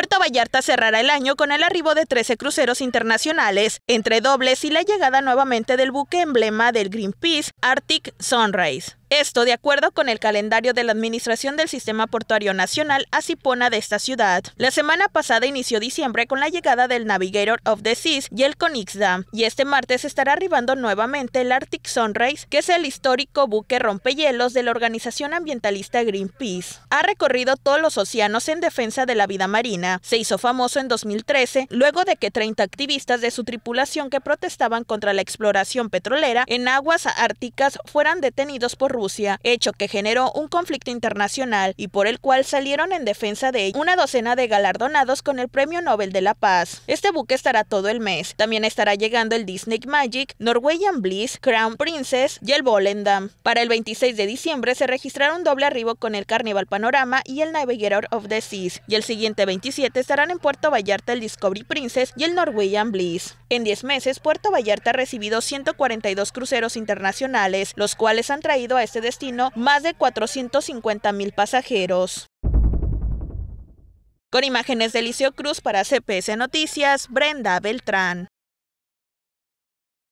Puerto Vallarta cerrará el año con el arribo de 13 cruceros internacionales, entre dobles y la llegada nuevamente del buque emblema del Greenpeace, Arctic Sunrise. Esto de acuerdo con el calendario de la Administración del Sistema Portuario Nacional Acipona de esta ciudad. La semana pasada inició diciembre con la llegada del Navigator of the Seas y el Konigsdam, y este martes estará arribando nuevamente el Arctic Sunrise, que es el histórico buque rompehielos de la organización ambientalista Greenpeace. Ha recorrido todos los océanos en defensa de la vida marina. Se hizo famoso en 2013, luego de que 30 activistas de su tripulación que protestaban contra la exploración petrolera en aguas árticas fueran detenidos por Rusia, hecho que generó un conflicto internacional y por el cual salieron en defensa de una docena de galardonados con el Premio Nobel de la Paz. Este buque estará todo el mes. También estará llegando el Disney Magic, Norwegian Bliss, Crown Princess y el Volendam. Para el 26 de diciembre se registrará un doble arribo con el Carnival Panorama y el Navigator of the Seas, y el siguiente 27 estarán en Puerto Vallarta el Discovery Princess y el Norwegian Bliss. En 10 meses, Puerto Vallarta ha recibido 142 cruceros internacionales, los cuales han traído a este destino más de 450 mil pasajeros. Con imágenes de Liceo Cruz para CPS Noticias, Brenda Beltrán.